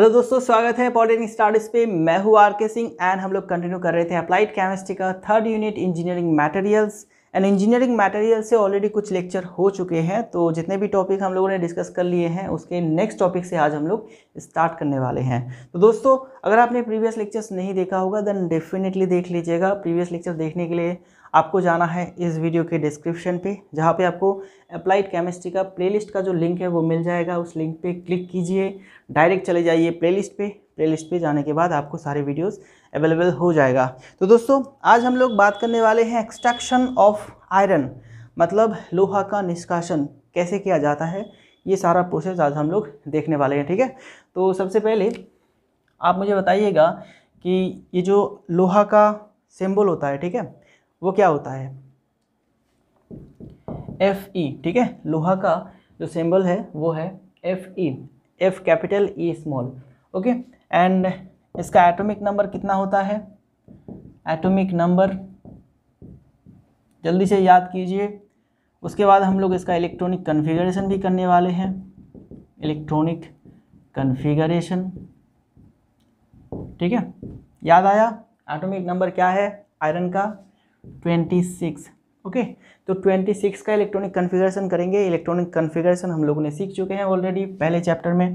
hello दोस्तों स्वागत है पॉलिटेनिक स्टार्टिस पे मैं हूँ आर के सिंह एंड हम लोग कंटिन्यू कर रहे थे अप्लाइड केमिस्ट्री का third unit engineering materials and engineering material से ऑलरेडी कुछ लेक्चर हो चुके हैं तो जितने भी टॉपिक हम लोगों ने डिस्कस कर लिए हैं उसके नेक्स्ट टॉपिक से आज हम लोग स्टार्ट करने वाले हैं तो दोस्तों अगर आपने प्रीवियस लेक्चर्स नहीं देखा होगा देन डेफिनेटली देख लीजिएगा प्रीवियस लेक्चर देखने के लिए आपको जाना है इस वीडियो के डिस्क्रिप्शन पे जहाँ पे आपको अप्लाइड केमिस्ट्री का प्लेलिस्ट का जो लिंक है वो मिल जाएगा उस लिंक पे क्लिक कीजिए डायरेक्ट चले जाइए प्लेलिस्ट पे प्लेलिस्ट पे जाने के बाद आपको सारे वीडियोस अवेलेबल हो जाएगा तो दोस्तों आज हम लोग बात करने वाले हैं एक्सट्रैक्शन ऑफ आयरन मतलब लोहा का निष्कासन कैसे किया जाता है ये सारा प्रोसेस आज हम लोग देखने वाले हैं ठीक है तो सबसे पहले आप मुझे बताइएगा कि ये जो लोहा का सिम्बल होता है ठीक है वो क्या होता है एफ ई e, ठीक है लोहा का जो सिंबल है वो है F E F capital E small okay and इसका एटॉमिक नंबर कितना होता है एटॉमिक नंबर जल्दी से याद कीजिए उसके बाद हम लोग इसका इलेक्ट्रॉनिक कन्फिगरेशन भी करने वाले हैं इलेक्ट्रॉनिक कन्फिगरेशन ठीक है याद आया एटॉमिक नंबर क्या है आयरन का 26 ओके तो तो 26 का इलेक्ट्रॉनिक कन्फिगरेशन करेंगे इलेक्ट्रॉनिक कन्फिगरेशन हम लोगों ने सीख चुके हैं ऑलरेडी पहले चैप्टर में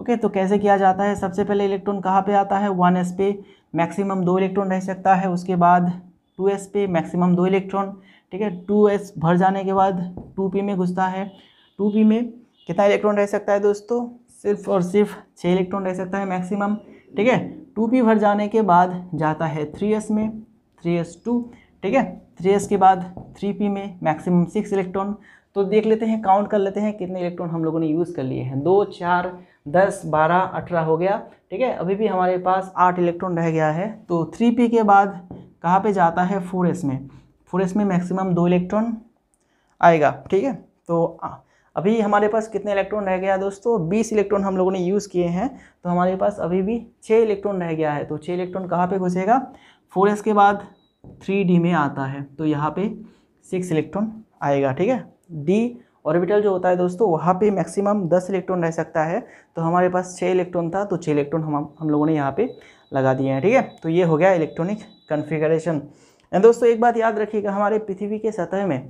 ओके तो कैसे किया जाता है सबसे पहले इलेक्ट्रॉन कहाँ पे आता है वन एस पे मैक्सिमम दो इलेक्ट्रॉन रह सकता है उसके बाद टू एस पे मैक्सिमम दो इलेक्ट्रॉन ठीक है टू एस भर जाने के बाद टू पी में घुसता है टू पी में कितना इलेक्ट्रॉन रह सकता है दोस्तों सिर्फ और सिर्फ छः इलेक्ट्रॉन रह सकता है मैक्सिमम ठीक है टू पी भर जाने के बाद जाता है थ्री एस में थ्री एस टू ठीक है थ्री एस के बाद थ्री पी में मैक्सिमम सिक्स इलेक्ट्रॉन तो देख लेते हैं काउंट कर लेते हैं कितने इलेक्ट्रॉन हम लोगों ने यूज़ कर लिए हैं दो चार दस बारह अठारह हो गया ठीक है अभी भी हमारे पास आठ इलेक्ट्रॉन रह गया है तो थ्री पी के बाद कहाँ पे जाता है फोर एस में फोर एस में मैक्सिमम दो इलेक्ट्रॉन आएगा ठीक है तो अभी हमारे पास कितने इलेक्ट्रॉन रह गया दोस्तों बीस इलेक्ट्रॉन हम लोगों ने यूज़ किए हैं तो हमारे पास अभी भी छः इलेक्ट्रॉन रह गया है तो छः इलेक्ट्रॉन कहाँ पर घुसेगा फोर के बाद थ्री में आता है तो यहाँ पे सिक्स इलेक्ट्रॉन आएगा ठीक है डी ऑर्बिटल जो होता है दोस्तों वहाँ पे मैक्सिमम दस इलेक्ट्रॉन रह सकता है तो हमारे पास छः इलेक्ट्रॉन था तो छः इलेक्ट्रॉन हम हम लोगों ने यहाँ पे लगा दिए हैं ठीक है तो ये हो गया इलेक्ट्रॉनिक कन्फिगरेशन एंड दोस्तों एक बात याद रखिएगा हमारे पृथ्वी के सतह में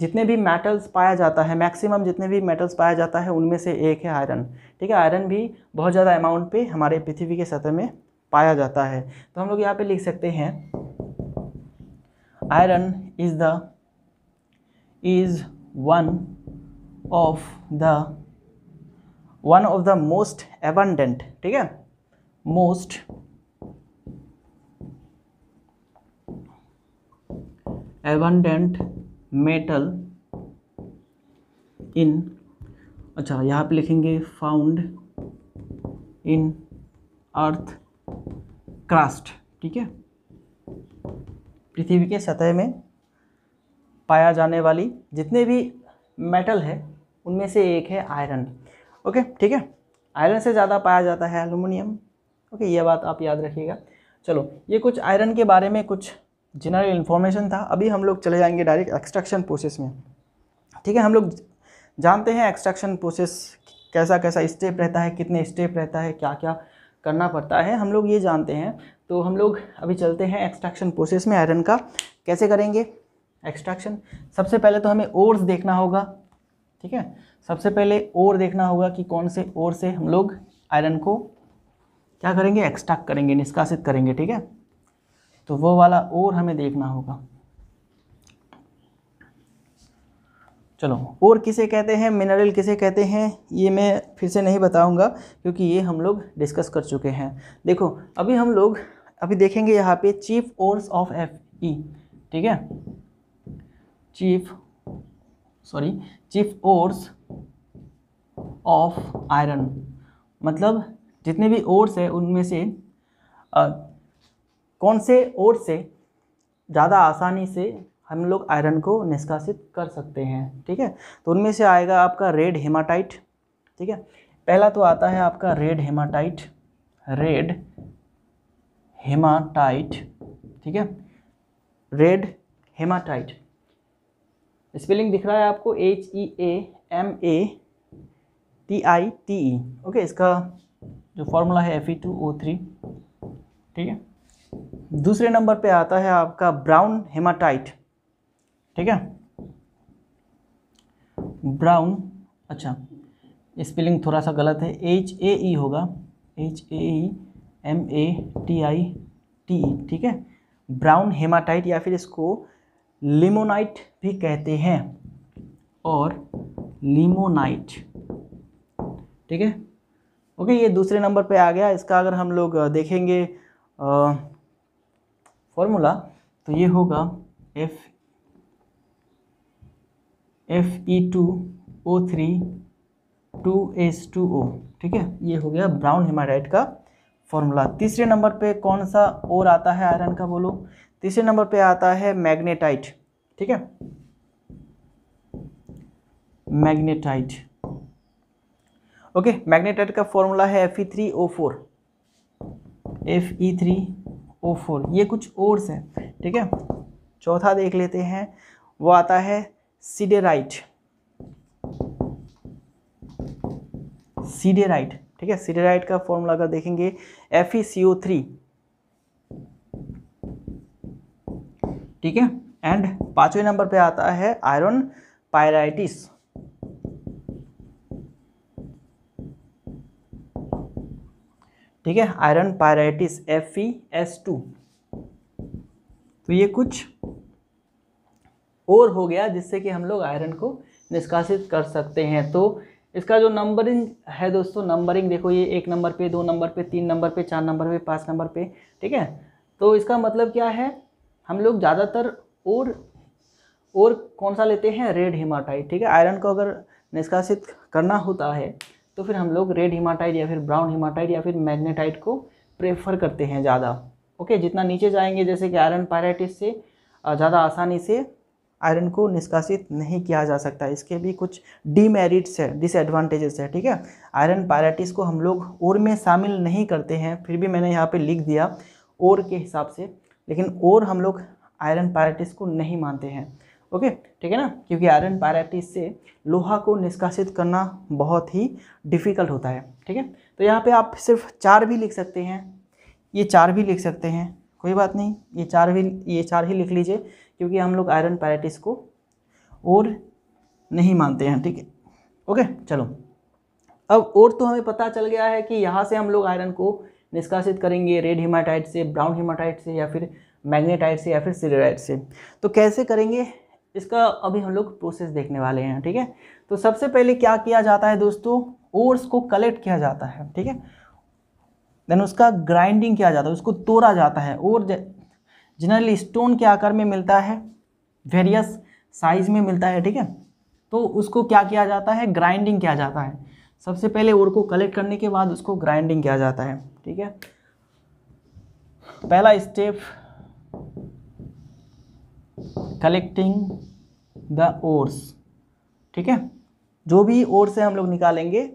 जितने भी मेटल्स पाया जाता है मैक्सिमम जितने भी मेटल्स पाया जाता है उनमें से एक है आयरन ठीक है आयरन भी बहुत ज़्यादा अमाउंट पे हमारे पृथ्वी के सतह में पाया जाता है तो हम लोग यहाँ पे लिख सकते हैं iron is the is one of the one of the most abundant ठीक है most abundant metal in अच्छा यहाँ पे लिखेंगे found in earth crust ठीक है पृथ्वी के सतह में पाया जाने वाली जितने भी मेटल है उनमें से एक है आयरन ओके ठीक है आयरन से ज़्यादा पाया जाता है एलुमिनियम ओके ये बात आप याद रखिएगा चलो ये कुछ आयरन के बारे में कुछ जनरल इन्फॉर्मेशन था अभी हम लोग चले जाएंगे डायरेक्ट एक्सट्रैक्शन प्रोसेस में ठीक है हम लोग जानते हैं एक्सट्रैक्शन प्रोसेस कैसा कैसा स्टेप रहता है कितने स्टेप रहता है क्या क्या करना पड़ता है हम लोग ये जानते हैं तो हम लोग अभी चलते हैं एक्सट्रैक्शन प्रोसेस में आयरन का कैसे करेंगे एक्सट्रैक्शन सबसे पहले तो हमें ओर्स देखना होगा ठीक है सबसे पहले ओर देखना होगा कि कौन से ओर से हम लोग आयरन को क्या करेंगे एक्सट्रैक्ट करेंगे निष्कासित करेंगे ठीक है तो वो वाला ओर हमें देखना होगा चलो और किसे कहते हैं मिनरल किसे कहते हैं ये मैं फिर से नहीं बताऊंगा क्योंकि ये हम लोग डिस्कस कर चुके हैं देखो अभी हम लोग अभी देखेंगे यहाँ पे chief ores of F E ठीक है chief sorry chief ores of iron मतलब जितने भी ओर्स है उनमें से आ, कौन से ओर से ज़्यादा आसानी से हम लोग आयरन को निष्कासित कर सकते हैं ठीक है तो उनमें से आएगा आपका रेड हेमाटाइट ठीक है पहला तो आता है आपका रेड हेमाटाइट रेड हेमाटाइट ठीक है रेड हेमाटाइट स्पेलिंग दिख रहा है आपको H E A M A T I T E okay इसका जो फॉर्मूला है F E two O three ठीक है दूसरे नंबर पे आता है आपका ब्राउन हेमाटाइट ठीक है ब्राउन अच्छा स्पेलिंग थोड़ा सा गलत है एच ए ई होगा H A E M A T I T E ठीक है ब्राउन हेमाटाइट या फिर इसको लिमोनाइट भी कहते हैं और लिमोनाइट ठीक है ओके ये दूसरे नंबर पे आ गया इसका अगर हम लोग देखेंगे फॉर्मूला तो ये होगा F F E two O three two S two O ठीक है ये हो गया ब्राउन हिमाडाइट का फॉर्मूला तीसरे नंबर पे कौन सा और आता है आयरन का बोलो तीसरे नंबर पे आता है मैग्नेटाइट ठीक है मैग्नेटाइट ओके मैग्नेटाइट का फॉर्मूला है F E three O four F E three O four ये कुछ ओर्स हैं ठीक है चौथा देख लेते हैं वो आता है सीडेराइट सीडेराइट ठीक है सीडेराइट का फॉर्मूला अगर देखेंगे एफ ई सीओ थ्री ठीक है एंड पांचवें नंबर पे आता है आयरन पायराइटिस ठीक है iron pyrites F E S two तो ये कुछ और हो गया जिससे कि हम लोग आयरन को निष्कासित कर सकते हैं तो इसका जो नंबरिंग है दोस्तों नंबरिंग देखो ये एक नंबर पे दो नंबर पे तीन नंबर पे चार नंबर पे पाँच नंबर पे ठीक है तो इसका मतलब क्या है हम लोग ज़्यादातर और और कौन सा लेते हैं रेड हिमाटाइट ठीक है आयरन को अगर निष्कासित करना होता है तो फिर हम लोग रेड हिमाटाइट या फिर ब्राउन हिमाटाइट या फिर मैग्नेटाइट को प्रेफर करते हैं ज़्यादा ओके जितना नीचे जाएंगे जैसे कि आयरन पायराइटिस से ज़्यादा आसानी से आयरन को निष्कासित नहीं किया जा सकता इसके भी कुछ डीमेरिट्स है डिसएडवांटेजेस है ठीक है आयरन पैराटिस को हम लोग ओर में शामिल नहीं करते हैं फिर भी मैंने यहाँ पे लिख दिया और के हिसाब से लेकिन और हम लोग आयरन पैराटिस को नहीं मानते हैं ओके ठीक है ना क्योंकि आयरन पैराटिस से लोहा को निष्कासित करना बहुत ही डिफ़िकल्ट होता है ठीक है तो यहाँ पर आप सिर्फ चार भी लिख सकते हैं ये चार भी लिख सकते हैं कोई बात नहीं ये चार भी ये चार ही लिख लीजिए क्योंकि हम लोग आयरन पैराटिस को और नहीं मानते हैं ठीक है ओके चलो अब और तो हमें पता चल गया है कि यहाँ से हम लोग आयरन को निष्कासित करेंगे रेड हिमाटाइट से ब्राउन हिमाटाइट से या फिर मैग्नेटाइट से या फिर सिलेराइट से तो कैसे करेंगे इसका अभी हम लोग प्रोसेस देखने वाले हैं ठीक है तो सबसे पहले क्या किया जाता है दोस्तों ओर्स को कलेक्ट किया जाता है ठीक है देन उसका ग्राइंडिंग किया जाता है उसको तोड़ा जाता है और जनरली स्टोन के आकार में मिलता है वेरियस साइज में मिलता है ठीक है तो उसको क्या किया जाता है ग्राइंडिंग किया जाता है सबसे पहले ओर को कलेक्ट करने के बाद उसको ग्राइंडिंग किया जाता है ठीक है पहला स्टेप कलेक्टिंग द ओर्स ठीक है जो भी ओर से हम लोग निकालेंगे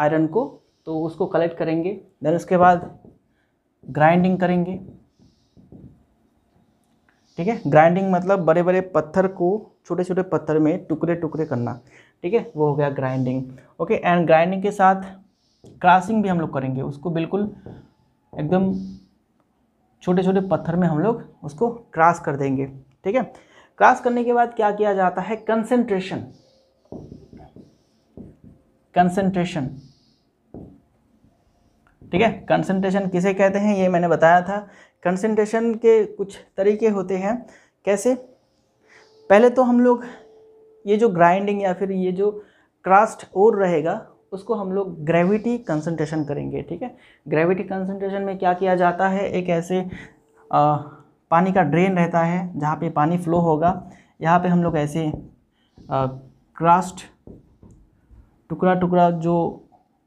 आयरन को तो उसको कलेक्ट करेंगे देन उसके बाद ग्राइंडिंग करेंगे ठीक है ग्राइंडिंग मतलब बड़े बड़े पत्थर को छोटे छोटे पत्थर में टुकड़े टुकड़े करना ठीक है वो हो गया ग्राइंडिंग ओके एंड ग्राइंडिंग के साथ क्रासिंग भी हम लोग करेंगे उसको बिल्कुल एकदम छोटे छोटे पत्थर में हम लोग उसको क्रास कर देंगे ठीक है क्रास करने के बाद क्या किया जाता है कंसेंट्रेशन कंसेंट्रेशन ठीक है कंसेंट्रेशन किसे कहते हैं ये मैंने बताया था कंसनट्रेशन के कुछ तरीके होते हैं कैसे पहले तो हम लोग ये जो ग्राइंडिंग या फिर ये जो क्रास्ट और रहेगा उसको हम लोग ग्रेविटी कंसनट्रेशन करेंगे ठीक है ग्रेविटी कंसनट्रेशन में क्या किया जाता है एक ऐसे आ, पानी का ड्रेन रहता है जहाँ पे पानी फ्लो होगा यहाँ पे हम लोग ऐसे आ, क्रास्ट टुकड़ा टुकड़ा जो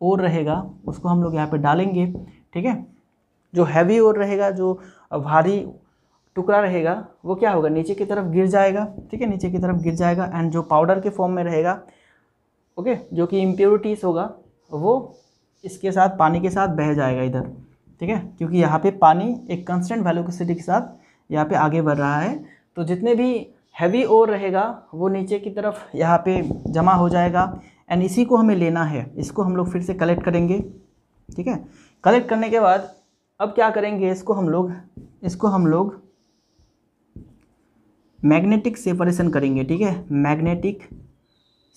और रहेगा उसको हम लोग यहाँ पे डालेंगे ठीक है जो हैवी ओर रहेगा जो भारी टुकड़ा रहेगा वो क्या होगा नीचे की तरफ गिर जाएगा ठीक है नीचे की तरफ गिर जाएगा एंड जो पाउडर के फॉर्म में रहेगा ओके जो कि इम्प्योरिटीज़ होगा वो इसके साथ पानी के साथ बह जाएगा इधर ठीक है क्योंकि यहाँ पे पानी एक कंस्टेंट वैल्यूसिटी के साथ यहाँ पे आगे बढ़ रहा है तो जितने भी हैवी ओर रहेगा वो नीचे की तरफ यहाँ पे जमा हो जाएगा एंड इसी को हमें लेना है इसको हम लोग फिर से कलेक्ट करेंगे ठीक है कलेक्ट करने के बाद अब क्या करेंगे इसको हम लोग इसको हम लोग मैग्नेटिक सेपरेशन करेंगे ठीक है मैग्नेटिक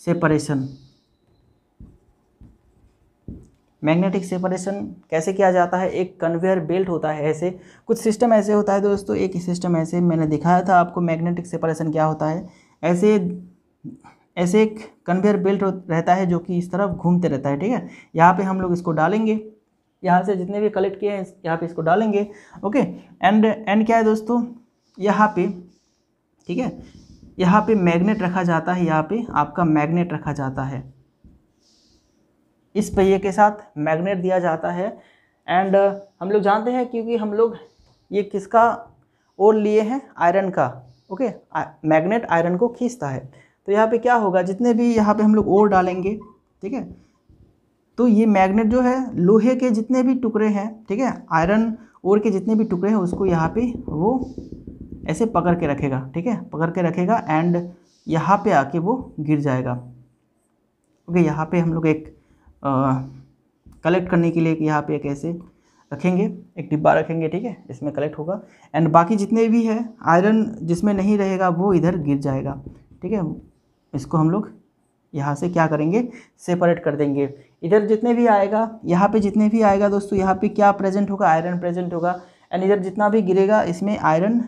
सेपरेशन मैग्नेटिक सेपरेशन कैसे किया जाता है एक कन्वेयर बेल्ट होता है ऐसे कुछ सिस्टम ऐसे होता है दोस्तों एक सिस्टम ऐसे मैंने दिखाया था आपको मैग्नेटिक सेपरेशन क्या होता है ऐसे ऐसे एक कन्वेयर बेल्ट रहता है जो कि इस तरफ घूमते रहता है ठीक है यहाँ पे हम लोग इसको डालेंगे यहाँ से जितने भी कलेक्ट किए हैं यहाँ पे इसको डालेंगे ओके एंड एंड क्या है दोस्तों यहाँ पे ठीक है यहाँ पे मैग्नेट रखा जाता है यहाँ पे आपका मैग्नेट रखा जाता है इस पहिए के साथ मैग्नेट दिया जाता है एंड हम लोग जानते हैं क्योंकि हम लोग ये किसका ओर लिए हैं आयरन का ओके मैग्नेट आयरन को खींचता है तो यहाँ पे क्या होगा जितने भी यहाँ पे हम लोग ओर डालेंगे ठीक है तो ये मैग्नेट जो है लोहे के जितने भी टुकड़े हैं ठीक है आयरन और के जितने भी टुकड़े हैं उसको यहाँ पे वो ऐसे पकड़ के रखेगा ठीक है पकड़ के रखेगा एंड यहाँ पे आके वो गिर जाएगा ओके यहाँ पे हम लोग एक कलेक्ट करने के लिए यहाँ पे एक ऐसे रखेंगे एक डिब्बा रखेंगे ठीक है इसमें कलेक्ट होगा एंड बाकी जितने भी है आयरन जिसमें नहीं रहेगा वो इधर गिर जाएगा ठीक है इसको हम लोग यहाँ से क्या करेंगे सेपरेट कर देंगे इधर जितने भी आएगा यहाँ पे जितने भी आएगा दोस्तों यहाँ पे क्या प्रेजेंट होगा आयरन प्रेजेंट होगा एंड इधर जितना भी गिरेगा इसमें आयरन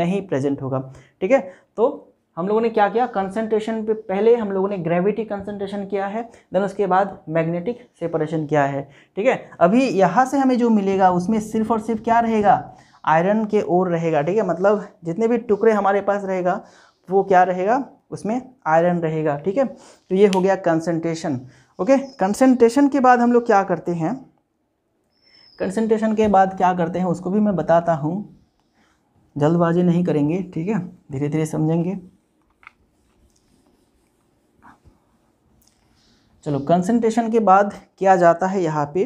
नहीं प्रेजेंट होगा ठीक है तो हम लोगों ने क्या किया कंसंट्रेशन पे पहले हम लोगों ने ग्रेविटी कंसंट्रेशन किया है देन उसके बाद मैग्नेटिक सेपरेशन किया है ठीक है अभी यहाँ से हमें जो मिलेगा उसमें सिर्फ और सिर्फ क्या रहेगा आयरन के ओर रहेगा ठीक है मतलब जितने भी टुकड़े हमारे पास रहेगा वो क्या रहेगा उसमें आयरन रहेगा ठीक है तो ये हो गया कंसनट्रेशन ओके कंसेंट्रेशन के बाद हम लोग क्या करते हैं कंसनट्रेशन के बाद क्या करते हैं उसको भी मैं बताता हूँ जल्दबाजी नहीं करेंगे ठीक है धीरे धीरे समझेंगे चलो कंसनट्रेशन के बाद क्या जाता है यहाँ पे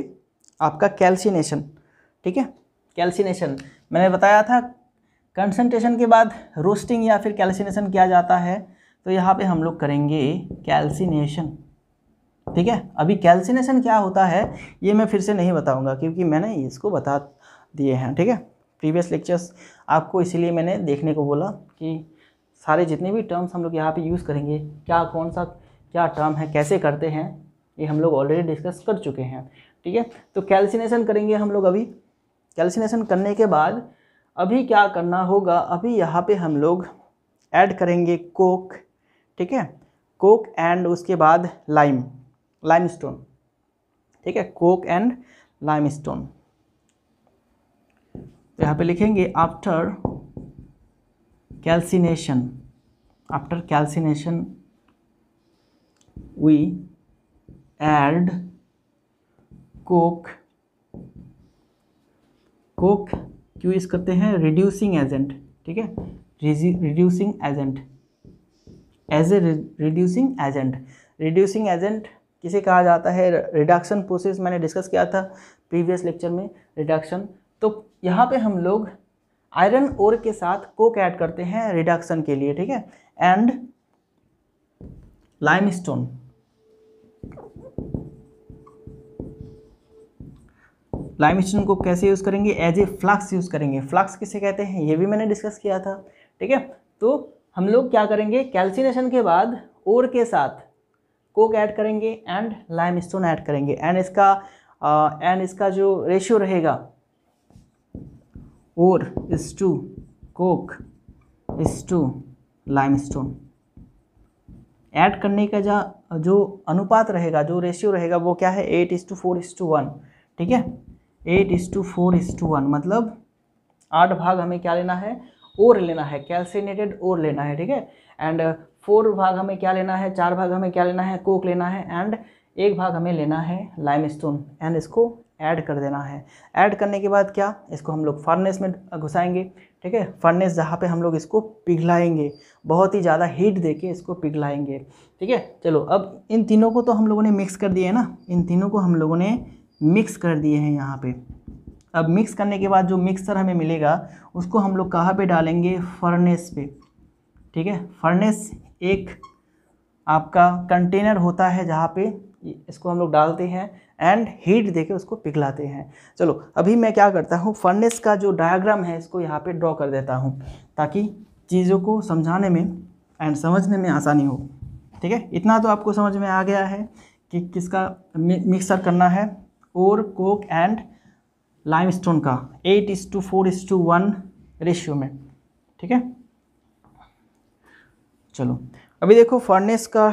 आपका कैल्सिनेशन ठीक है कैल्सिनेशन मैंने बताया था कंसेंट्रेशन के बाद रोस्टिंग या फिर कैल्सिनेशन किया जाता है तो यहाँ पे हम लोग करेंगे कैल्सिनेशन ठीक है अभी कैल्सिनेशन क्या होता है ये मैं फिर से नहीं बताऊंगा क्योंकि मैंने इसको बता दिए हैं ठीक है प्रीवियस लेक्चर्स आपको इसीलिए मैंने देखने को बोला कि सारे जितने भी टर्म्स हम लोग यहाँ पे यूज़ करेंगे क्या कौन सा क्या टर्म है कैसे करते हैं ये हम लोग ऑलरेडी डिस्कस कर चुके हैं ठीक है तो कैल्सिनेशन करेंगे हम लोग अभी कैल्सिनेशन करने के बाद अभी क्या करना होगा अभी यहाँ पर हम लोग ऐड करेंगे कोक ठीक है कोक एंड उसके बाद लाइम स्टोन ठीक है कोक एंड लाइम स्टोन यहाँ पे लिखेंगे after calcination after calcination we add coke coke क्यों यूज़ करते हैं रिड्यूसिंग एजेंट ठीक है reducing agent as a reducing agent reducing agent किसे कहा जाता है रिडक्शन प्रोसेस मैंने डिस्कस किया था प्रीवियस लेक्चर में रिडक्शन तो यहाँ पे हम लोग आयरन ओर के साथ कोक ऐड करते हैं रिडक्शन के लिए ठीक है एंड लाइमस्टोन लाइमस्टोन को कैसे यूज़ करेंगे एज ए फ्लक्स यूज़ करेंगे फ्लक्स किसे कहते हैं ये भी मैंने डिस्कस किया था ठीक है तो हम लोग क्या करेंगे कैल्सिनेशन के बाद ओर के साथ कोक ऐड करेंगे एंड लाइम स्टोन ऐड करेंगे एंड इसका एंड इसका जो रेशियो रहेगा ore is to coke is to limestone add करने का जहाँ जो अनुपात रहेगा जो रेशियो रहेगा वो क्या है eight is to four is to one ठीक है eight is to four is to one मतलब आठ भाग हमें क्या लेना है और लेना है कैल्सिनेटेड और लेना है ठीक है एंड फोर भाग हमें क्या लेना है चार भाग हमें क्या लेना है कोक लेना है एंड एक भाग हमें लेना है लाइम स्टोन एंड इसको ऐड कर देना है ऐड करने के बाद क्या इसको हम लोग फर्नेस में घुसाएंगे ठीक है फर्नेस जहाँ पे हम लोग इसको पिघलाएंगे बहुत ही ज़्यादा हीट देके इसको पिघलाएंगे ठीक है चलो अब इन तीनों को तो हम लोगों ने मिक्स कर दिए है ना इन तीनों को हम लोगों ने मिक्स कर दिए हैं यहाँ पे अब मिक्स करने के बाद जो मिक्सर हमें मिलेगा उसको हम लोग कहाँ पर डालेंगे फर्नेस पे ठीक है फर्नेस एक आपका कंटेनर होता है जहाँ पे इसको हम लोग डालते हैं एंड हीट देके उसको पिघलाते हैं चलो अभी मैं क्या करता हूँ फर्नेस का जो डायग्राम है इसको यहाँ पे ड्रॉ कर देता हूँ ताकि चीज़ों को समझाने में एंड समझने में आसानी हो ठीक है इतना तो आपको समझ में आ गया है कि किसका मिक्सर करना है और कोक एंड लाइमस्टोन का eight is to four is to one ratio में ठीक है चलो अभी देखो फर्नेस का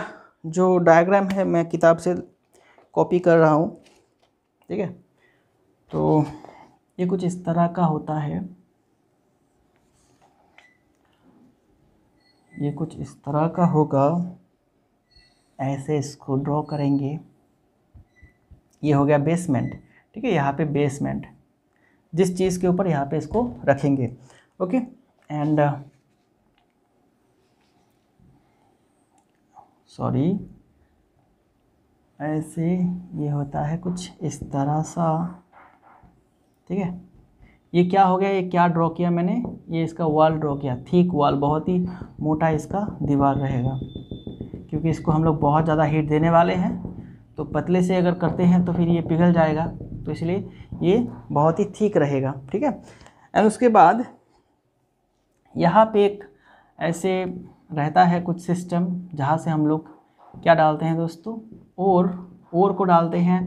जो डायग्राम है मैं किताब से कॉपी कर रहा हूँ ठीक है तो ये कुछ इस तरह का होता है ये कुछ इस तरह का होगा ऐसे इसको ड्रॉ करेंगे ये हो गया बेसमेंट ठीक है यहाँ पे बेसमेंट जिस चीज़ के ऊपर यहाँ पे इसको रखेंगे ओके एंड सॉरी ऐसे ये होता है कुछ इस तरह सा ठीक है ये क्या हो गया ये क्या ड्रॉ किया मैंने ये इसका वॉल ड्रॉ किया थीक वॉल बहुत ही मोटा इसका दीवार रहेगा क्योंकि इसको हम लोग बहुत ज़्यादा हीट देने वाले हैं तो पतले से अगर करते हैं तो फिर ये पिघल जाएगा तो इसलिए ये बहुत ही ठीक रहेगा ठीक है एंड उसके बाद यहाँ पे एक ऐसे रहता है कुछ सिस्टम जहाँ से हम लोग क्या डालते हैं दोस्तों और और को डालते हैं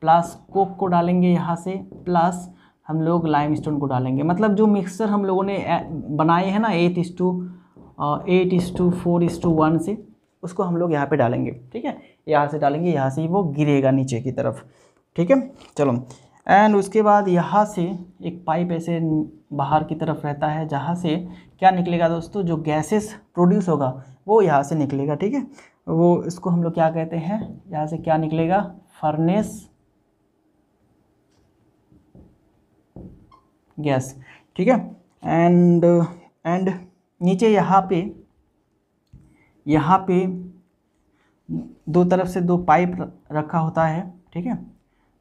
प्लस कोक को डालेंगे यहाँ से प्लस हम लोग लाइम स्टोन को डालेंगे मतलब जो मिक्सर हम लोगों ने बनाए हैं ना eight is to eight is to four is to one से उसको हम लोग यहाँ पे डालेंगे ठीक है यहाँ से डालेंगे यहाँ से ही वो गिरेगा नीचे की तरफ ठीक है चलो एंड उसके बाद यहाँ से एक पाइप ऐसे बाहर की तरफ रहता है जहाँ से क्या निकलेगा दोस्तों जो गैसेस प्रोड्यूस होगा वो यहाँ से निकलेगा ठीक है वो इसको हम लोग क्या कहते हैं यहाँ से क्या निकलेगा फर्नेस गैस ठीक है एंड एंड नीचे यहाँ पे यहाँ पे दो तरफ से दो पाइप रखा होता है ठीक है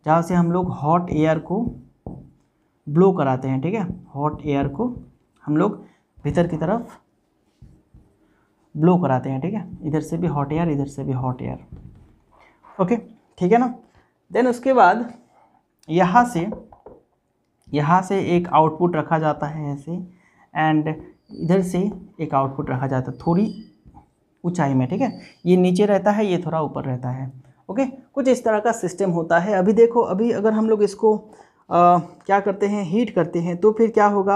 जहाँ से हम लोग हॉट एयर को ब्लो कराते हैं ठीक है हॉट एयर को हम लोग भीतर की तरफ ब्लो कराते हैं ठीक है इधर से भी हॉट एयर इधर से भी हॉट एयर ओके ठीक है ना देन उसके बाद यहाँ से यहाँ से एक आउटपुट रखा जाता है ऐसे एंड इधर से एक आउटपुट रखा जाता है थोड़ी ऊंचाई में ठीक है ये नीचे रहता है ये थोड़ा ऊपर रहता है ओके कुछ इस तरह का सिस्टम होता है अभी देखो अभी अगर हम लोग इसको क्या करते हैं हीट करते हैं तो फिर क्या होगा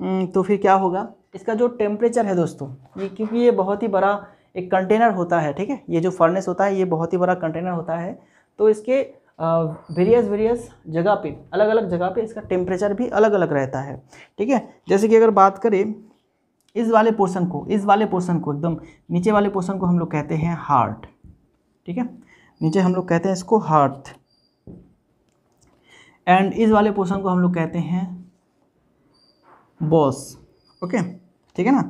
हम्म, तो फिर क्या होगा इसका जो टेम्परेचर है दोस्तों ये क्योंकि ये बहुत ही बड़ा एक कंटेनर होता है ठीक है ये जो फर्नेस होता है ये बहुत ही बड़ा कंटेनर होता है तो इसके वेरियस वेरियस जगह पे अलग अलग जगह पे इसका टेम्परेचर भी अलग अलग रहता है ठीक है जैसे कि अगर बात करें इस वाले पोर्सन को इस वाले पोर्सन को एकदम नीचे वाले पोर्सन को हम लोग कहते हैं हार्ट ठीक है नीचे हम लोग कहते हैं इसको हार्ट एंड इस वाले पोर्सन को हम लोग कहते हैं बॉस ओके ठीक है ना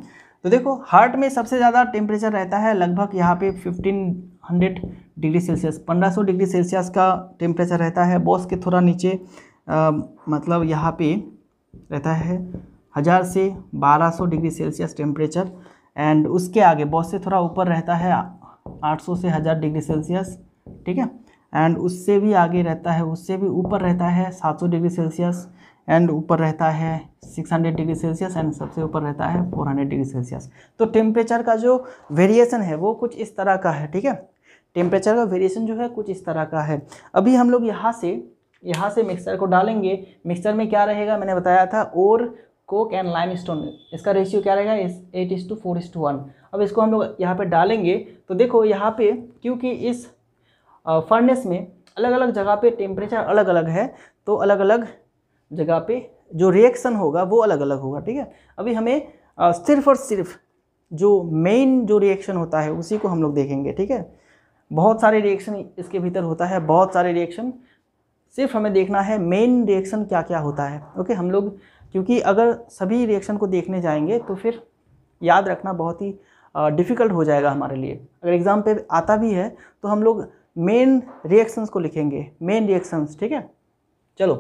तो देखो हार्ट में सबसे ज़्यादा टेम्परेचर रहता है लगभग यहाँ पे 1500 डिग्री सेल्सियस 1500 डिग्री सेल्सियस का टेम्परेचर रहता है बॉस के थोड़ा नीचे आ, मतलब यहाँ पे रहता है हज़ार से 1200 डिग्री सेल्सियस टेम्परेचर एंड उसके आगे बॉस से थोड़ा ऊपर रहता है 800 से हज़ार डिग्री सेल्सियस ठीक है एंड उससे भी आगे रहता है उससे भी ऊपर रहता है 700 डिग्री सेल्सियस एंड ऊपर रहता है 600 डिग्री सेल्सियस एंड सबसे ऊपर रहता है 400 डिग्री सेल्सियस तो टेम्परेचर का जो वेरिएशन है वो कुछ इस तरह का है ठीक है टेम्परेचर का वेरिएशन जो है कुछ इस तरह का है अभी हम लोग यहाँ से यहाँ से मिक्सर को डालेंगे मिक्सर में क्या रहेगा मैंने बताया था और कोक एंड लाइम स्टोन इसका रेशियो क्या रहेगा इस eight is to four is to one अब इसको हम लोग यहाँ पे डालेंगे तो देखो यहाँ पे क्योंकि इस फर्नेस में अलग अलग जगह पे टेम्परेचर अलग अलग है तो अलग अलग जगह पे जो रिएक्शन होगा वो अलग अलग होगा ठीक है अभी हमें सिर्फ और सिर्फ जो मेन जो रिएक्शन होता है उसी को हम लोग देखेंगे ठीक है बहुत सारे रिएक्शन इसके भीतर होता है बहुत सारे रिएक्शन सिर्फ हमें देखना है मेन रिएक्शन क्या क्या होता है ओके हम लोग क्योंकि अगर सभी रिएक्शन को देखने जाएंगे तो फिर याद रखना बहुत ही डिफ़िकल्ट हो जाएगा हमारे लिए अगर एग्ज़ाम पे आता भी है तो हम लोग मेन रिएक्शंस को लिखेंगे मेन रिएक्शंस ठीक है चलो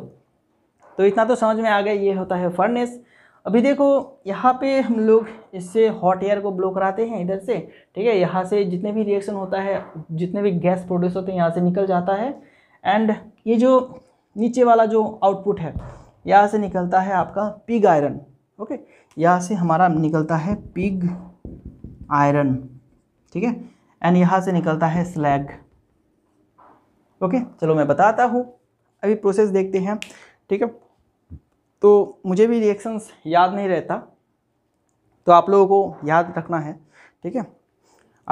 तो इतना तो समझ में आ गया ये होता है फर्नेस अभी देखो यहाँ पे हम लोग इससे हॉट एयर को ब्लो कराते हैं इधर से ठीक है यहाँ से जितने भी रिएक्शन होता है जितने भी गैस प्रोड्यूस होते हैं यहाँ से निकल जाता है एंड ये जो नीचे वाला जो आउटपुट है यहाँ से निकलता है आपका पिग आयरन ओके यहाँ से हमारा निकलता है पिग आयरन ठीक है एंड यहाँ से निकलता है स्लैग ओके चलो मैं बताता हूँ अभी प्रोसेस देखते हैं ठीक है तो मुझे भी रिएक्शंस याद नहीं रहता तो आप लोगों को याद रखना है ठीक है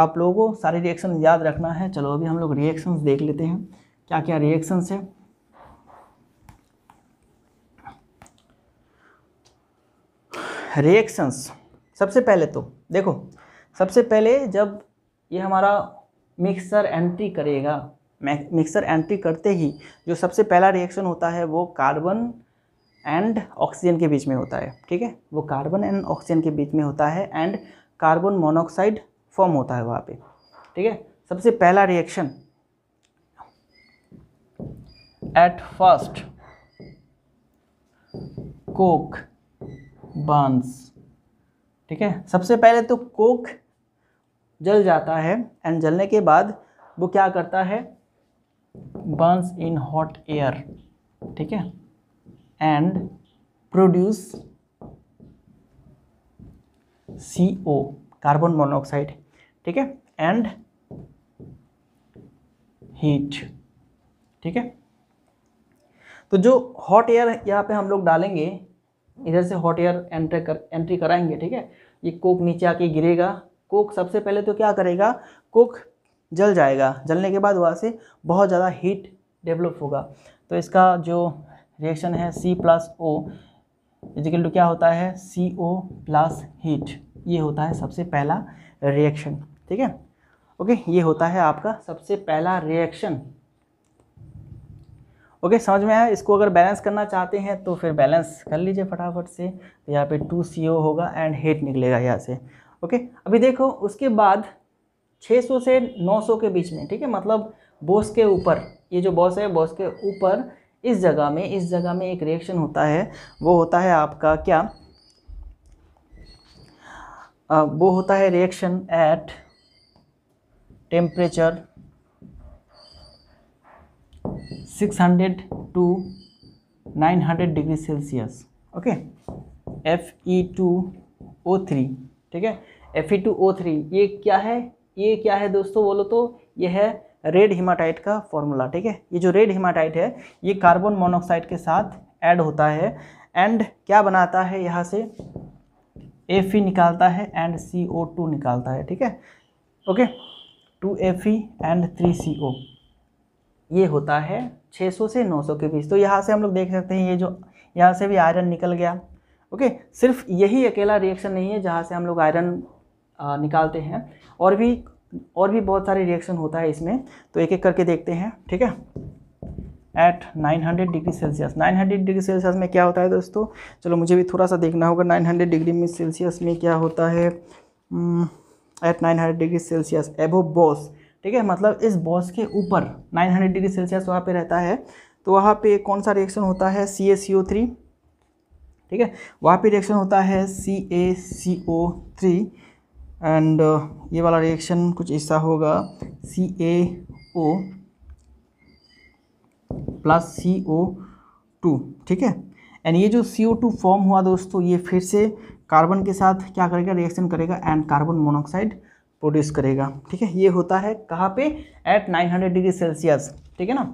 आप लोगों को सारे रिएक्शन याद रखना है चलो अभी हम लोग रिएक्शंस देख लेते हैं क्या क्या रिएक्शंस है रिएक्शंस सबसे पहले तो देखो सबसे पहले जब ये हमारा मिक्सर एंट्री करेगा मिक्सर एंट्री करते ही जो सबसे पहला रिएक्शन होता है वो कार्बन एंड ऑक्सीजन के बीच में होता है ठीक है वो कार्बन एंड ऑक्सीजन के बीच में होता है एंड कार्बन मोनोऑक्साइड फॉर्म होता है वहाँ पे ठीक है सबसे पहला रिएक्शन एट फर्स्ट कोक बांस ठीक है सबसे पहले तो कोक जल जाता है एंड जलने के बाद वो क्या करता है बर्न्स इन हॉट एयर ठीक है and produce C O carbon monoxide ठीक है एंड हीट ठीक है तो जो हॉट एयर यहाँ पे हम लोग डालेंगे इधर से हॉट एयर एंट्री कर एंट्री कराएंगे ठीक है ये कोक नीचे आके गिरेगा कोक सबसे पहले तो क्या करेगा कोक जल जाएगा जलने के बाद वहाँ से बहुत ज़्यादा हीट डेवलप होगा तो इसका जो रिएक्शन है C plus O equal to क्या होता है सी ओ प्लस हीट ये होता है सबसे पहला रिएक्शन ठीक है ओके ये होता है आपका सबसे पहला रिएक्शन ओके समझ में आया इसको अगर बैलेंस करना चाहते हैं तो फिर बैलेंस कर लीजिए फटाफट से तो यहाँ पे टू सी ओ होगा एंड हीट निकलेगा यहाँ से ओके अभी देखो उसके बाद 600 से 900 के बीच में ठीक है मतलब बॉस के ऊपर ये जो बॉस है बॉस के ऊपर इस जगह में इस जगह में एक रिएक्शन होता है वो होता है आपका क्या आ, वो होता है reaction at temperature 600 to 900 degree Celsius okay F E two O three ठीक है F E two O three ये क्या है ये क्या है दोस्तों बोलो तो ये है रेड हिमाटाइट का फॉर्मूला ठीक है ये जो रेड हिमाटाइट है ये कार्बन मोनोक्साइड के साथ ऐड होता है एंड क्या बनाता है यहाँ से एफ निकालता है एंड सी ओ टू निकालता है ठीक है okay two F and three C O ये होता है 600 से 900 के बीच तो यहाँ से हम लोग देख सकते हैं ये जो यहाँ से भी आयरन निकल गया ओके सिर्फ यही अकेला रिएक्शन नहीं है जहाँ से हम लोग आयरन निकालते हैं और भी और भी बहुत सारे रिएक्शन होता है इसमें तो एक एक करके देखते हैं ठीक है at 900 degree Celsius 900 degree Celsius में क्या होता है दोस्तों चलो मुझे भी थोड़ा सा देखना होगा 900 डिग्री में सेल्सियस में क्या होता है at 900 degree Celsius above boss ठीक है मतलब इस बॉस के ऊपर 900 डिग्री सेल्सियस वहाँ पे रहता है तो वहाँ पे कौन सा रिएक्शन होता है C A C O three ठीक है वहाँ पर रिएक्शन होता है C A C O three and uh, ये वाला रिएक्शन कुछ ऐसा होगा सी A O plus C O two ठीक है एंड ये जो सी ओ टू फॉर्म हुआ दोस्तों ये फिर से कार्बन के साथ क्या करेगा रिएक्शन करेगा एंड कार्बन मोनोक्साइड प्रोड्यूस करेगा ठीक है ये होता है कहाँ पे एट 900 डिग्री सेल्सियस ठीक है ना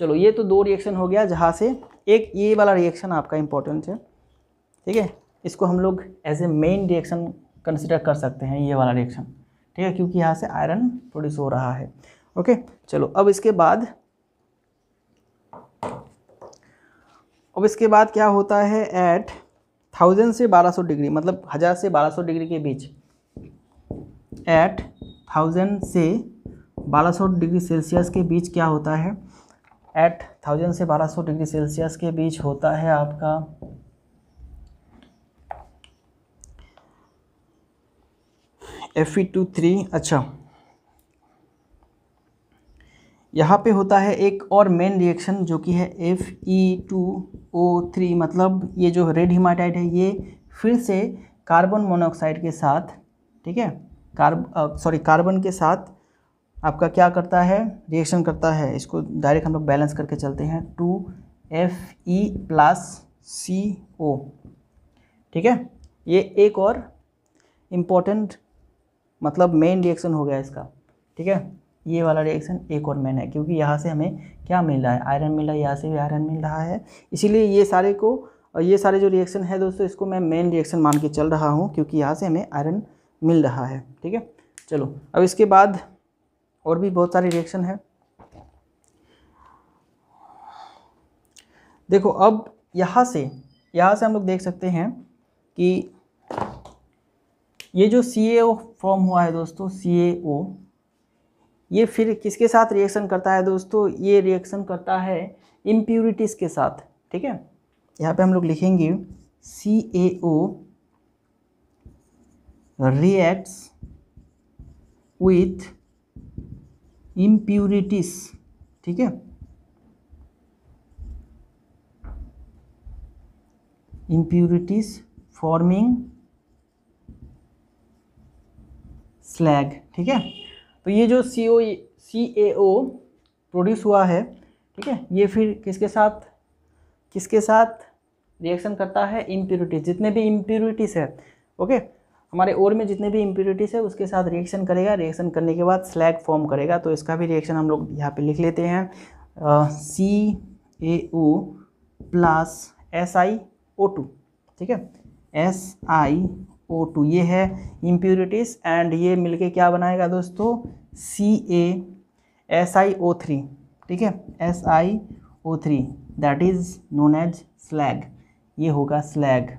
चलो ये तो दो रिएक्शन हो गया जहाँ से एक ये वाला रिएक्शन आपका इम्पोर्टेंट है ठीक है इसको हम लोग as a main reaction consider कर सकते हैं ये वाला रिएक्शन ठीक है क्योंकि यहाँ से आयरन प्रोड्यूस हो रहा है ओके चलो अब इसके बाद अब इसके बाद क्या होता है एट थाउजेंड से बारह सौ डिग्री मतलब हज़ार से बारह सौ डिग्री के बीच एट थाउजेंड से बारह सौ डिग्री सेल्सियस के बीच क्या होता है एट थाउजेंड से बारह सौ डिग्री सेल्सियस के बीच होता है आपका एफ ई टू थ्री अच्छा यहाँ पे होता है एक और मेन रिएक्शन जो कि है F E two O three मतलब ये जो रेड हिमाटाइट है ये फिर से कार्बन मोनोऑक्साइड के साथ ठीक है कार्ब सॉरी कार्बन के साथ आपका क्या करता है रिएक्शन करता है इसको डायरेक्ट हम लोग बैलेंस करके चलते हैं two F E plus C O ठीक है ये एक और इम्पॉर्टेंट मतलब मेन रिएक्शन हो गया इसका ठीक है ये वाला रिएक्शन एक और मेन है क्योंकि यहाँ से हमें क्या मिल रहा है आयरन मिल रहा है यहाँ से भी आयरन मिल रहा है इसीलिए ये सारे को ये सारे जो रिएक्शन है दोस्तों इसको मैं मेन रिएक्शन मान के चल रहा हूँ क्योंकि यहाँ से हमें आयरन मिल रहा है ठीक है चलो अब इसके बाद और भी बहुत सारे रिएक्शन है देखो अब यहाँ से यहाँ से हम लोग देख सकते हैं कि ये जो सी ए फॉर्म हुआ है दोस्तों सी ये फिर किसके साथ रिएक्शन करता है दोस्तों ये रिएक्शन करता है इम्प्यूरिटीज़ के साथ ठीक है यहाँ पे हम लोग लिखेंगे C A O reacts with impurities ठीक है इम्प्यूरिटीज फॉर्मिंग स्लैग ठीक है तो ये जो सी ओ सी ए ओ प्रोड्यूस हुआ है ठीक है ये फिर किसके साथ किसके साथ रिएक्शन करता है इम्प्योरिटीज जितने भी इम्प्योरिटीज है ओके हमारे ओर में जितने भी इम्प्योरिटीज है उसके साथ रिएक्शन करेगा रिएक्शन करने के बाद स्लैग फॉर्म करेगा तो इसका भी रिएक्शन हम लोग यहाँ पे लिख लेते हैं C A O plus S I O two ठीक है एस आई ओ टू ये है इम्प्योरिटीज़ एंड ये मिलके क्या बनाएगा दोस्तों सी A S I O three ठीक है S I O three that is known as slag ये होगा स्लैग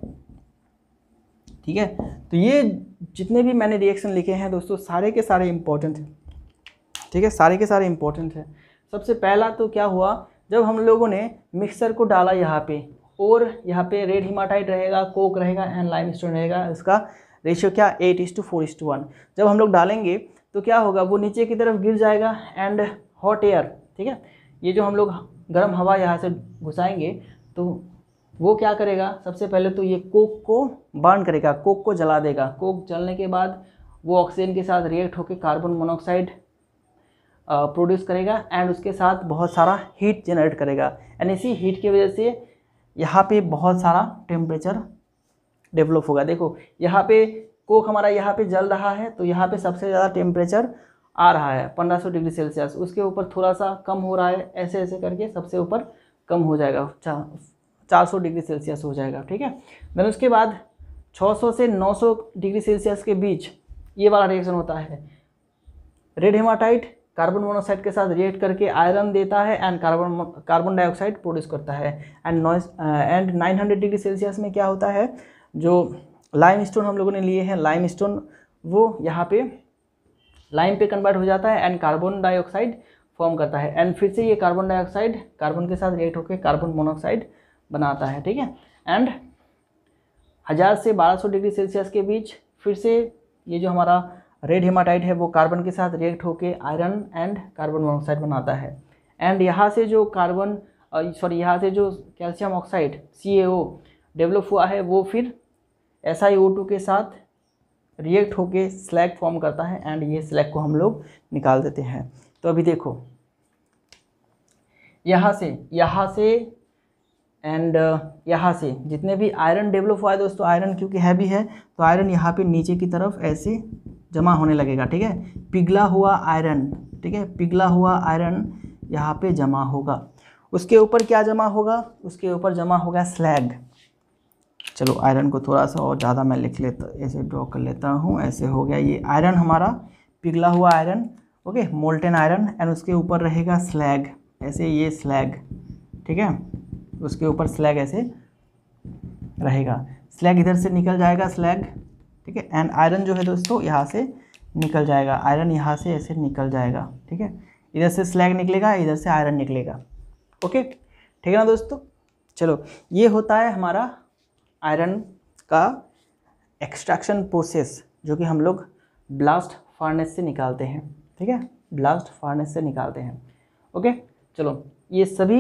ठीक है तो ये जितने भी मैंने रिएक्शन लिखे हैं दोस्तों सारे के सारे इम्पोर्टेंट हैं ठीक है सारे के सारे इम्पोर्टेंट हैं सबसे पहला तो क्या हुआ जब हम लोगों ने मिक्सर को डाला यहाँ पे और यहाँ पे रेड हिमाटाइट रहेगा कोक रहेगा एंड लाइम स्टोन रहेगा इसका रेशियो क्या eight is to four is to one जब हम लोग डालेंगे तो क्या होगा वो नीचे की तरफ गिर जाएगा एंड हॉट एयर ठीक है ये जो हम लोग गर्म हवा यहाँ से घुसाएंगे तो वो क्या करेगा सबसे पहले तो ये कोक को बर्न करेगा कोक को जला देगा कोक जलने के बाद वो ऑक्सीजन के साथ रिएक्ट होकर कार्बन मोनोऑक्साइड प्रोड्यूस करेगा एंड उसके साथ बहुत सारा हीट जनरेट करेगा एंड इसी हीट की वजह से यहाँ पे बहुत सारा टेम्परेचर डेवलप होगा देखो यहाँ पे कोक हमारा यहाँ पे जल रहा है तो यहाँ पे सबसे ज़्यादा टेम्परेचर आ रहा है 1500 डिग्री सेल्सियस उसके ऊपर थोड़ा सा कम हो रहा है ऐसे ऐसे करके सबसे ऊपर कम हो जाएगा चार सौ डिग्री सेल्सियस हो जाएगा ठीक है देन उसके बाद छः से नौ डिग्री सेल्सियस के बीच ये वाला रिएक्शन होता है रेड हेमाटाइट कार्बन मोनोऑक्साइड के साथ रिएक्ट करके आयरन देता है and carbon carbon dioxide produce करता है एंड नॉइस एंड 900 डिग्री सेल्सियस में क्या होता है जो लाइम स्टोन हम लोगों ने लिए हैं लाइम स्टोन वो यहाँ पे लाइम पे कन्वर्ट हो जाता है एंड कार्बन डाइऑक्साइड फॉर्म करता है एंड फिर से ये कार्बन डाइऑक्साइड कार्बन के साथ रिएक्ट होकर कार्बन मोनोऑक्साइड बनाता है ठीक है एंड हज़ार से सौ डिग्री सेल्सियस के बीच फिर से ये जो हमारा रेड हेमाटाइट है वो कार्बन के साथ रिएक्ट होकर आयरन एंड कार्बन मोनोक्साइड बनाता है एंड यहाँ से जो कार्बन सॉरी यहाँ से जो कैल्शियम ऑक्साइड सी डेवलप हुआ है वो फिर एस के साथ रिएक्ट होके स्लैग फॉर्म करता है एंड ये स्लैग को हम लोग निकाल देते हैं तो अभी देखो यहाँ से यहाँ से एंड यहाँ से जितने भी आयरन डेवलप हुआ है दोस्तों आयरन क्योंकि हैवी है तो आयरन यहाँ पे नीचे की तरफ ऐसे जमा होने लगेगा ठीक है पिघला हुआ आयरन ठीक है पिघला हुआ आयरन यहाँ पे जमा होगा उसके ऊपर क्या जमा होगा उसके ऊपर जमा होगा स्लैग चलो आयरन को थोड़ा सा और ज़्यादा मैं लिख लेता ऐसे ड्रॉ कर लेता हूँ ऐसे हो गया ये आयरन हमारा पिघला हुआ iron okay molten iron and उसके ऊपर रहेगा स्लैग ऐसे ये स्लैग ठीक है उसके ऊपर स्लैग ऐसे रहेगा स्लैग इधर से निकल जाएगा स्लैग ठीक है एंड आयरन जो है दोस्तों यहाँ से निकल जाएगा आयरन यहाँ से ऐसे निकल जाएगा ठीक है इधर से स्लैग निकलेगा इधर से आयरन निकलेगा ओके ठीक है ना दोस्तों चलो ये होता है हमारा आयरन का एक्सट्रैक्शन प्रोसेस जो कि हम लोग ब्लास्ट फार्नेस से निकालते हैं ठीक है ब्लास्ट फार्नेस से निकालते हैं ओके चलो ये सभी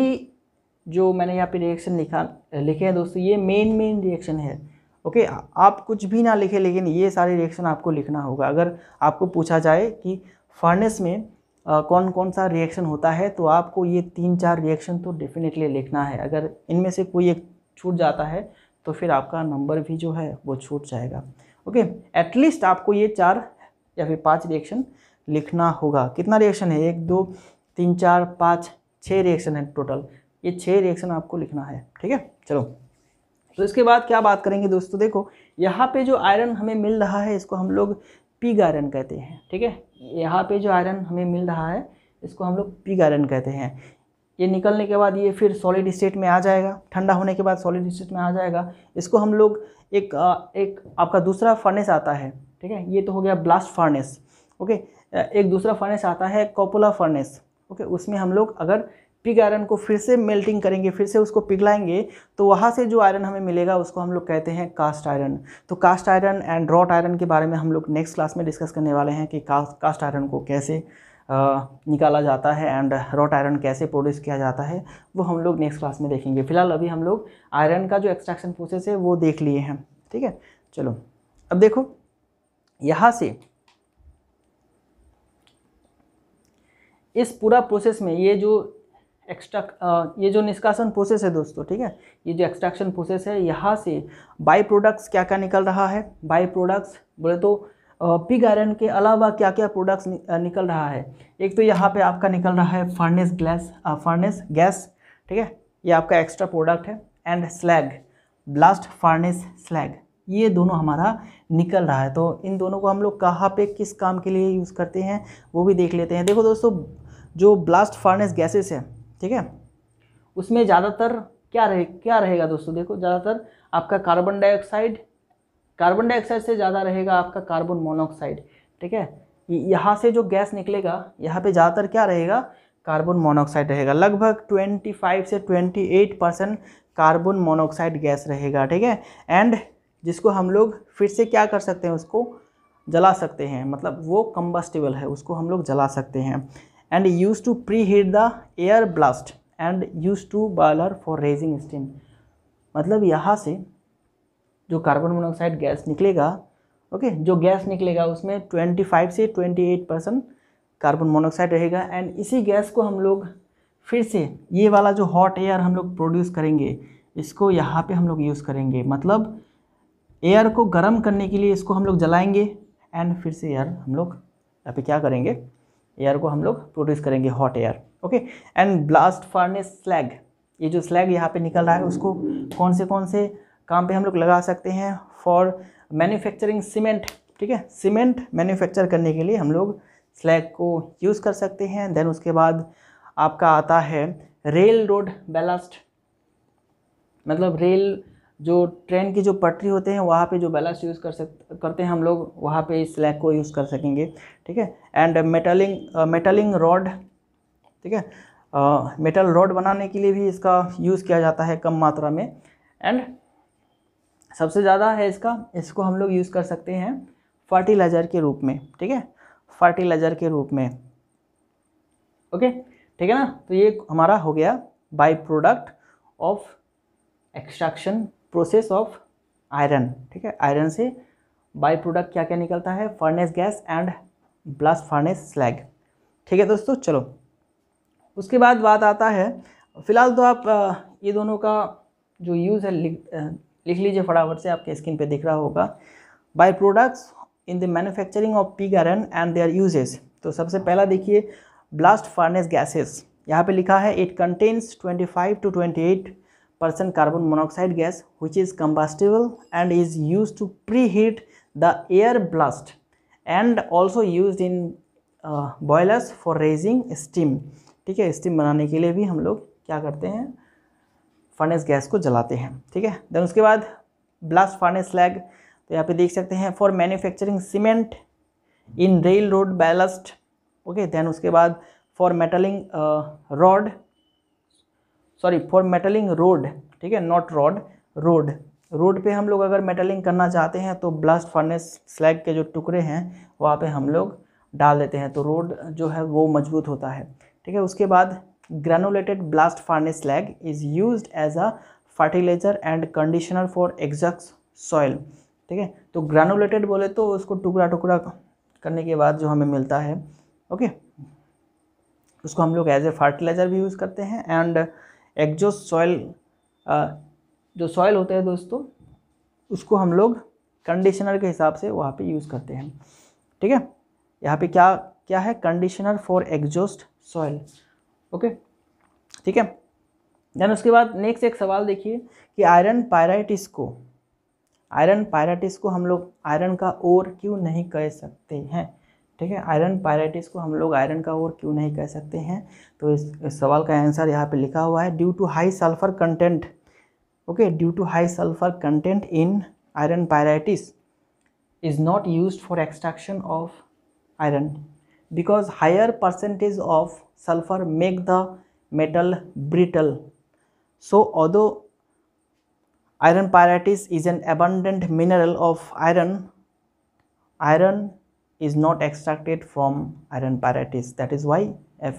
जो मैंने यहाँ पे रिएक्शन लिखा लिखे हैं दोस्तों ये मेन मेन रिएक्शन है ओके आप कुछ भी ना लिखें लेकिन ये सारे रिएक्शन आपको लिखना होगा अगर आपको पूछा जाए कि फर्नेस में आ, कौन कौन सा रिएक्शन होता है तो आपको ये तीन चार रिएक्शन तो डेफिनेटली लिखना है अगर इनमें से कोई एक छूट जाता है तो फिर आपका नंबर भी जो है वो छूट जाएगा ओके एटलीस्ट आपको ये चार या फिर पाँच रिएक्शन लिखना होगा कितना रिएक्शन है एक दो तीन चार पाँच छः रिएक्शन है टोटल ये छः रिएक्शन आपको लिखना है ठीक है चलो तो इसके बाद क्या बात करेंगे दोस्तों देखो यहाँ पे जो आयरन हमें मिल रहा है इसको हम लोग पिग आयरन कहते हैं ठीक है यहाँ पे जो आयरन हमें मिल रहा है इसको हम लोग पिग आयरन कहते हैं ये निकलने के बाद ये फिर सॉलिड स्टेट में आ जाएगा ठंडा होने के बाद सॉलिड स्टेट में आ जाएगा इसको हम लोग एक एक आपका दूसरा फर्नेस आता है ठीक है ये तो हो गया ब्लास्ट फर्नेस ओके एक दूसरा फर्नेस आता है कॉपोला फर्नेस ओके उसमें हम लोग अगर पिग आयरन को फिर से मेल्टिंग करेंगे फिर से उसको पिघलाएंगे तो वहाँ से जो आयरन हमें मिलेगा उसको हम लोग कहते हैं कास्ट आयरन तो cast iron and wrought iron के बारे में हम लोग नेक्स्ट क्लास में डिस्कस करने वाले हैं कि कास्ट आयरन को कैसे निकाला जाता है एंड रॉट आयरन कैसे प्रोड्यूस किया जाता है वो हम लोग नेक्स्ट क्लास में देखेंगे फिलहाल अभी हम लोग आयरन का जो एक्सट्रैक्शन प्रोसेस है वो देख लिए हैं ठीक है चलो अब देखो यहाँ से इस पूरा प्रोसेस में ये जो एक्स्ट्रा ये जो निष्कासन प्रोसेस है दोस्तों ठीक है ये जो एक्सट्रैक्शन प्रोसेस है यहाँ से बाई प्रोडक्ट्स क्या क्या निकल रहा है बाई प्रोडक्ट्स बोले तो पिग आयरन के अलावा क्या क्या प्रोडक्ट्स निकल रहा है एक तो यहाँ पे आपका निकल रहा है फर्नेस ग्लैस फर्नेस गैस ठीक है ये आपका एक्स्ट्रा प्रोडक्ट है and slag blast furnace slag ये दोनों हमारा निकल रहा है तो इन दोनों को हम लोग कहाँ पे किस काम के लिए यूज़ करते हैं वो भी देख लेते हैं देखो दोस्तों जो ब्लास्ट फर्नेस गैसेस है ठीक है उसमें ज़्यादातर क्या रहे क्या रहेगा दोस्तों देखो ज़्यादातर आपका कार्बन डाइऑक्साइड कार्बन डाइऑक्साइड से ज़्यादा रहेगा आपका कार्बन मोनोऑक्साइड ठीक है यहाँ से जो गैस निकलेगा यहाँ पे ज़्यादातर क्या रहेगा कार्बन मोनोऑक्साइड रहेगा लगभग 25 से 28 परसेंट कार्बन मोनोऑक्साइड गैस रहेगा ठीक है एंड जिसको हम लोग फिर से क्या कर सकते हैं उसको जला सकते हैं मतलब वो कम्बस्टेबल है उसको हम लोग जला सकते हैं and use to preheat the air blast and use to boiler for raising steam मतलब यहाँ से जो कार्बन मोनोऑक्साइड गैस निकलेगा ओके okay, जो गैस निकलेगा उसमें 25 से 28 परसेंट कार्बन मोनोऑक्साइड रहेगा एंड इसी गैस को हम लोग फिर से ये वाला जो हॉट एयर हम लोग प्रोड्यूस करेंगे इसको यहाँ पे हम लोग यूज़ करेंगे मतलब एयर को गर्म करने के लिए इसको हम लोग जलाएंगे एंड फिर से एयर हम लोग यहाँ पे क्या करेंगे एयर को हम लोग प्रोड्यूस करेंगे hot air okay and blast furnace slag ये जो स्लैग यहाँ पे निकल रहा है उसको कौन से कौन से काम पे हम लोग लगा सकते हैं फॉर मैन्युफैक्चरिंग सीमेंट ठीक है सीमेंट मैन्युफैक्चर करने के लिए हम लोग स्लैग को यूज़ कर सकते हैं देन उसके बाद आपका आता है रेल रोड बैलास्ट मतलब रेल जो ट्रेन की जो पटरी होते हैं वहाँ पे जो बैलास्ट यूज़ कर सक करते हैं हम लोग वहाँ पे इस स्लैग को यूज़ कर सकेंगे ठीक है एंड मेटलिंग मेटलिंग रॉड ठीक है मेटल uh, रॉड बनाने के लिए भी इसका यूज़ किया जाता है कम मात्रा में एंड सबसे ज़्यादा है इसका इसको हम लोग यूज़ कर सकते हैं फर्टिलाइज़र के रूप में ठीक है फर्टिलाइज़र के रूप में ओके ठीक है ना तो ये हमारा हो गया by product of extraction process of iron ठीक है आयरन से बाई प्रोडक्ट क्या क्या निकलता है furnace gas and blast furnace slag ठीक है दोस्तों चलो उसके बाद बात आता है फिलहाल तो आप ये दोनों का जो यूज़ है लिख लिख लीजिए फटाफट से आपके स्क्रीन पे दिख रहा होगा by products in the manufacturing of pig iron and their uses तो सबसे पहला देखिए ब्लास्ट फर्नेस गैसेस यहाँ पे लिखा है it contains 25 to eight carbon monoxide gas which is combustible and is use to preheat the air blast and also use in boilers for raising steam ठीक है स्टीम बनाने के लिए भी हम लोग क्या करते हैं फर्नेस गैस को जलाते हैं ठीक है देन उसके बाद ब्लास्ट फर्नेस लैग तो यहाँ पे देख सकते हैं for manufacturing cement in railroad ballast okay then उसके बाद for metalling rod sorry for metalling road ठीक है नॉट रॉड रोड रोड पे हम लोग अगर मेटलिंग करना चाहते हैं तो ब्लास्ट फर्नेस स्लैग के जो टुकड़े हैं वहाँ पे हम लोग डाल देते हैं तो रोड जो है वो मजबूत होता है ठीक है उसके बाद granulated blast furnace slag is use as a fertiliser and conditioner for exhaust soil ठीक है तो ग्रेनुलेटेड बोले तो उसको टुकड़ा टुकड़ा करने के बाद जो हमें मिलता है ओके उसको हम लोग एज ए फर्टिलाइज़र भी यूज़ करते हैं एंड एग्जोस्ट सॉयल जो सॉयल होता है दोस्तों उसको हम लोग कंडीशनर के हिसाब से वहाँ पे यूज़ करते हैं ठीक है यहाँ पे क्या क्या है conditioner for exhaust soil okay ठीक है देन उसके बाद नेक्स्ट एक सवाल देखिए कि आयरन पायराइटिस को आयरन पायराइटिस को हम लोग आयरन का और क्यों नहीं कह सकते हैं ठीक है आयरन पायराइटिस को हम लोग आयरन का और क्यों नहीं कह सकते हैं तो इस, इस सवाल का आंसर यहाँ पे लिखा हुआ है due to high sulphur content okay due to high sulphur content in iron pyrites is not use for extraction of iron because higher percentage of sulphur make the metal brittle so although iron pyrites is an abundant mineral of iron iron is not extracted from iron pyrites that is why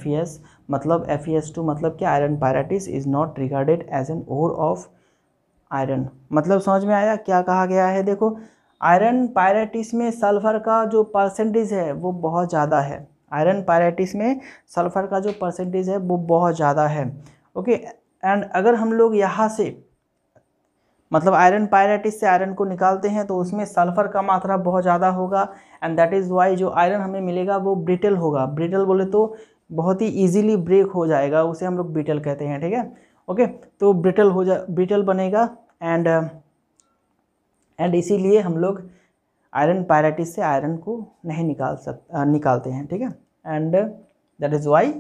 FES मतलब FES2 मतलब क्या iron pyrites is not regarded as an ore of iron मतलब समझ में आया क्या कहा गया है देखो आयरन पायरेटिस में सल्फ़र का जो परसेंटेज है वो बहुत ज़्यादा है आयरन पायरेटिस में सल्फ़र का जो परसेंटेज है वो बहुत ज़्यादा है ओके एंड अगर हम लोग यहाँ से मतलब आयरन पायराइटिस से आयरन को निकालते हैं तो उसमें सल्फर का मात्रा बहुत ज़्यादा होगा एंड दैट इज़ वाई जो आयरन हमें मिलेगा वो ब्रिटल होगा ब्रिटल बोले तो बहुत ही ईजिली ब्रेक हो जाएगा उसे हम लोग ब्रिटल कहते हैं ठीक है ओके तो ब्रिटल हो जा ब्रिटल बनेगा एंड एंड इसीलिए हम लोग आयरन पायराइटिस से आयरन को नहीं निकाल सक निकालते हैं ठीक है एंड दैट इज़ वाई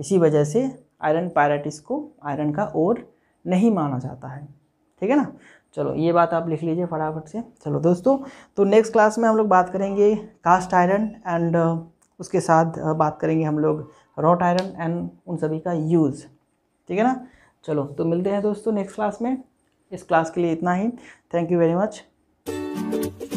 इसी वजह से आयरन पायराइटिस को आयरन का और नहीं माना जाता है ठीक है ना चलो ये बात आप लिख लीजिए फटाफट से चलो दोस्तों तो नेक्स्ट क्लास में हम लोग बात करेंगे कास्ट आयरन एंड उसके साथ uh, बात करेंगे हम लोग रॉट आयरन एंड उन सभी का यूज़ ठीक है ना चलो तो मिलते हैं दोस्तों नेक्स्ट क्लास में इस क्लास के लिए इतना ही थैंक यू वेरी मच